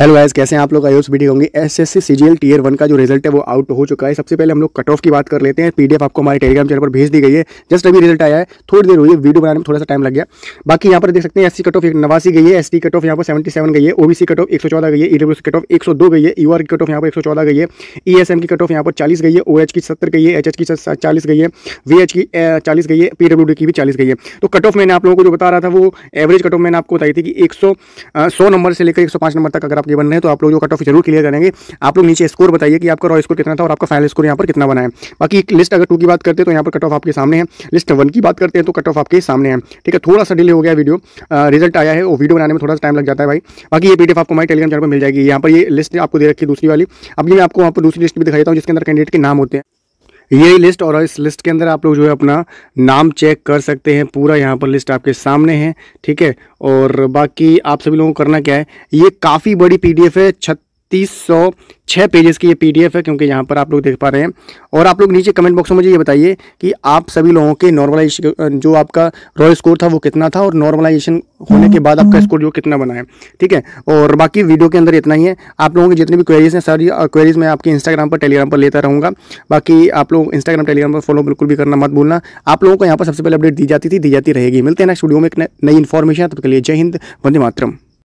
hello guys कैसे हैं आप लोग आयोस वीडियो होंगे एसएससी सीजीएल टीयर वन का जो रिजल्ट है वो आउट हो चुका है सबसे पहले हम लोग कट ऑफ की बात कर लेते हैं पीडीएफ आपको हमारे टेलीग्राम चैनल पर भेज दी गई है जस्ट अभी रिजल्ट आया है थोड़ी देर हुई है वीडियो बनाने में थोड़ा सा टाइम लग गया बाकी यहाँ पर देख सकते हैं एससी कट ऑफ एक नवासी गई है टी कट ऑफ यहाँ पर सेवेंटी सेवन गई है ओबीसी कट ऑफ एक सौ चौदह गई है ईडब्ल्यू कट ऑफ एक सौ दो गई है आर की कट ऑफ यहाँ पर एक सौ चौदह गई है एम की कट ऑफ यहाँ पर चालीस गई है एच की सत्तर गई है एच की चालीस गई है एच की चालीस गई है डी की भी चालीस गई है तो कट ऑफ मैंने आप लोगों को जो बता रहा था वो एवरेज कट ऑफ मैंने आपको बताई थी कि एक सौ नंबर से लेकर एक सौ पाँच नंबर तक अगर आप ये बन रहे हैं तो आप लोग जो कट ऑफ जरूर क्लियर करेंगे आप लोग नीचे स्कोर बताइए कि आपका रॉ स्कोर कितना था और आपका फाइनल स्कोर यहाँ पर कितना बनाया है बाकी लिस्ट अगर टू की बात करते हैं तो यहाँ पर कट ऑफ आपके सामने है लिस्ट वन की बात करते हैं तो कट ऑफ आपके सामने है ठीक है थोड़ा सा डिले हो गया वीडियो रिजल्ट आया है वो वीडियो बनाने में थोड़ा सा टाइम लग जाता है भाई बाकी ये पी आपको हमारे टेलीग्राम चैनल पर मिल जाएगी यहाँ पर ये लिस्ट आपको दे रखी है दूसरी वाली अभी मैं आपको वहाँ पर दूसरी लिस्ट भी दिखाई देता हूँ जिसके अंदर कैंडिडेट के नाम होते हैं यही लिस्ट और इस लिस्ट के अंदर आप लोग जो है अपना नाम चेक कर सकते हैं पूरा यहाँ पर लिस्ट आपके सामने है ठीक है और बाकी आप सभी लोगों को करना क्या है ये काफ़ी बड़ी पीडीएफ है छत तीस सौ छः पेजेस की ये पीडीएफ है क्योंकि यहाँ पर आप लोग देख पा रहे हैं और आप लोग नीचे कमेंट बॉक्स में मुझे ये बताइए कि आप सभी लोगों के नॉर्मलाइजेशन जो आपका रॉयल स्कोर था वो कितना था और नॉर्मलाइजेशन होने के बाद आपका स्कोर जो कितना बना है ठीक है और बाकी वीडियो के अंदर इतना ही है आप लोगों की जितनी भी क्वेरीज हैं सारी क्वेरीज मैं आपके इंस्टाग्राम पर टेलीग्राम पर लेता रहूँगा बाकी आप लोग इंस्टाग्राम टेलीग्राम पर फॉलो बिल्कुल भी करना मत भूलना आप लोगों को यहाँ पर सबसे पहले अपडेट दी जाती थी दी जाती रहेगी मिलते हैं नेक्स्ट वीडियो में एक नई इन्फॉर्मेशन तब के लिए जय हिंद वंदे मातरम